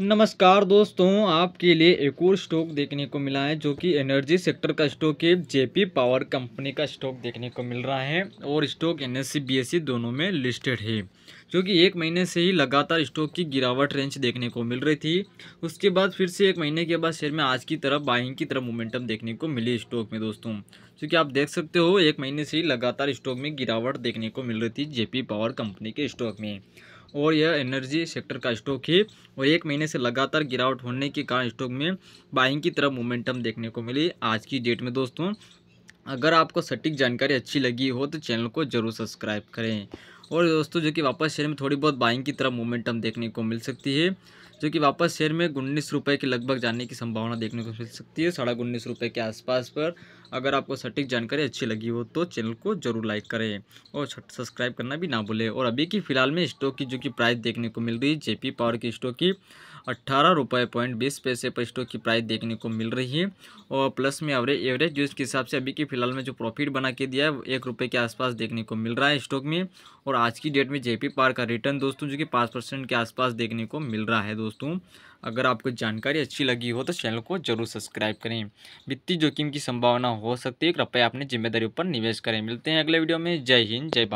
नमस्कार दोस्तों आपके लिए एक और स्टॉक देखने को मिला है जो कि एनर्जी सेक्टर का स्टॉक है जेपी पावर कंपनी का स्टॉक देखने को मिल रहा है और स्टॉक एन एस दोनों में लिस्टेड है जो कि एक महीने से ही लगातार स्टॉक की गिरावट रेंज देखने को मिल रही थी उसके बाद फिर से एक महीने के बाद शेयर में आज की तरफ बाइंग की तरफ मोमेंटम देखने को मिली स्टॉक में दोस्तों क्योंकि आप देख सकते हो एक महीने से ही लगातार स्टॉक में गिरावट देखने को मिल रही थी जेपी पावर कंपनी के स्टॉक में और यह एनर्जी सेक्टर का स्टॉक है और एक महीने से लगातार गिरावट होने के कारण स्टॉक में बाइंग की तरफ मोमेंटम देखने को मिली आज की डेट में दोस्तों अगर आपको सटीक जानकारी अच्छी लगी हो तो चैनल को जरूर सब्सक्राइब करें और दोस्तों जो कि वापस शेयर में थोड़ी बहुत बाइंग की तरफ मोमेंटम देखने को मिल सकती है जो कि वापस शेयर में उन्नीस रुपये के लगभग जाने की संभावना देखने को मिल सकती है साढ़े उन्नीस रुपये के आसपास पर अगर आपको सटीक जानकारी अच्छी लगी हो तो चैनल को जरूर लाइक करें और सब्सक्राइब करना भी ना भूलें और अभी की फ़िलहाल में स्टॉक की जो कि प्राइस देखने को मिल रही है जेपी पावर की स्टॉक की अट्ठारह रुपये पॉइंट बीस पैसे पर स्टॉक की प्राइस देखने को मिल रही है और प्लस में एवरेज एवरेज जो इसके हिसाब से अभी की फ़िलहाल में जो प्रॉफिट बना के दिया है एक रुपये के आसपास देखने को मिल रहा है स्टॉक में और आज की डेट में जेपी पार्क का रिटर्न दोस्तों जो कि पाँच परसेंट के आसपास देखने को मिल रहा है दोस्तों अगर आपको जानकारी अच्छी लगी हो तो चैनल को जरूर सब्सक्राइब करें वित्तीय जोखिम की संभावना हो सकती है कृपया अपनी जिम्मेदारी पर निवेश करें मिलते हैं अगले वीडियो में जय हिंद जय भारत